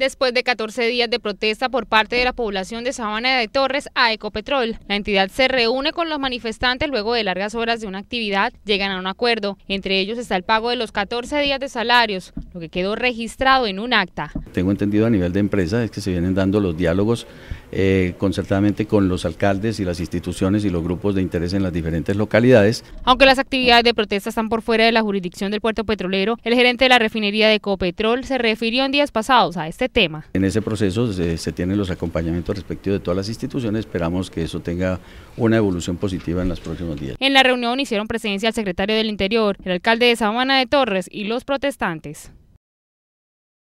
después de 14 días de protesta por parte de la población de Sabana de Torres a Ecopetrol. La entidad se reúne con los manifestantes luego de largas horas de una actividad, llegan a un acuerdo. Entre ellos está el pago de los 14 días de salarios, lo que quedó registrado en un acta. Tengo entendido a nivel de empresa es que se vienen dando los diálogos eh, concertadamente con los alcaldes y las instituciones y los grupos de interés en las diferentes localidades. Aunque las actividades de protesta están por fuera de la jurisdicción del puerto petrolero, el gerente de la refinería de Copetrol se refirió en días pasados a este tema. En ese proceso se, se tienen los acompañamientos respectivos de todas las instituciones, esperamos que eso tenga una evolución positiva en los próximos días. En la reunión hicieron presencia el secretario del Interior, el alcalde de Sabana de Torres y los protestantes.